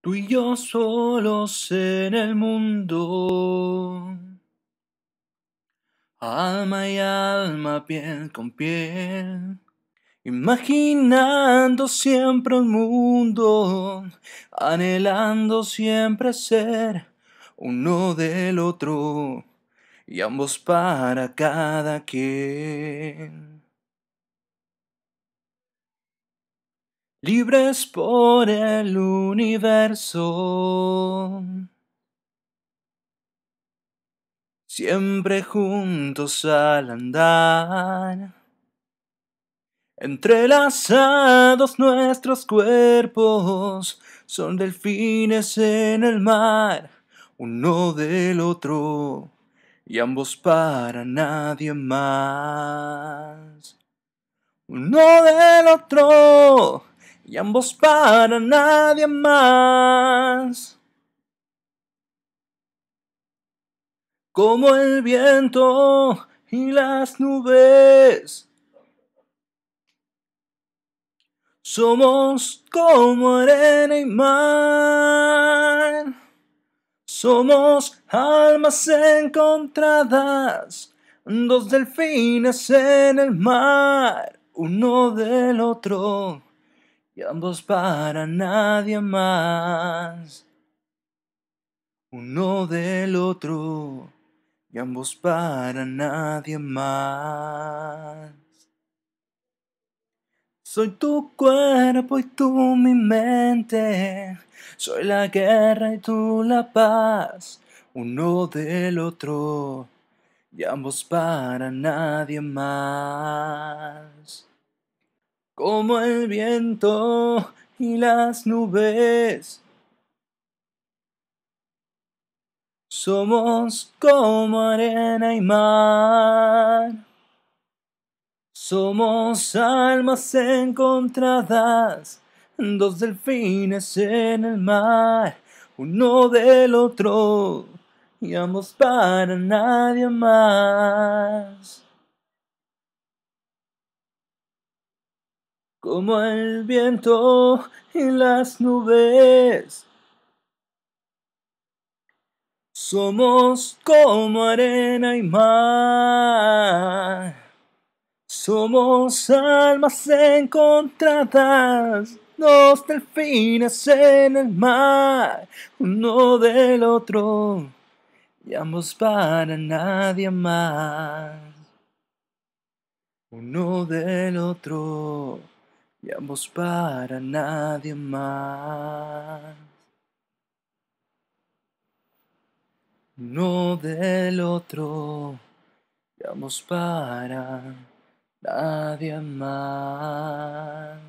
Tú y yo solos en el mundo. Alma y alma, piel con piel. Imaginando siempre el mundo, anhelando siempre ser uno del otro, y ambos para cada quien. libres por el universo. Siempre juntos al andar, entrelazados nuestros cuerpos, son delfines en el mar, uno del otro, y ambos para nadie más. Uno del otro, y ambos para nadie más. Como el viento y las nubes. Somos como arena y mar. Somos almas encontradas, dos delfines en el mar, uno del otro y ambos para nadie más. Uno del otro y ambos para nadie más. Soy tu cuerpo y tú mi mente, soy la guerra y tú la paz, uno del otro y ambos para nadie más como el viento y las nubes. Somos como arena y mar. Somos almas encontradas, dos delfines en el mar, uno del otro, y ambos para nadie más. como el viento y las nubes. Somos como arena y mar, somos almas encontradas, dos delfines en el mar, uno del otro, y ambos para nadie más, uno del otro y para nadie más. No del otro, vamos para nadie más.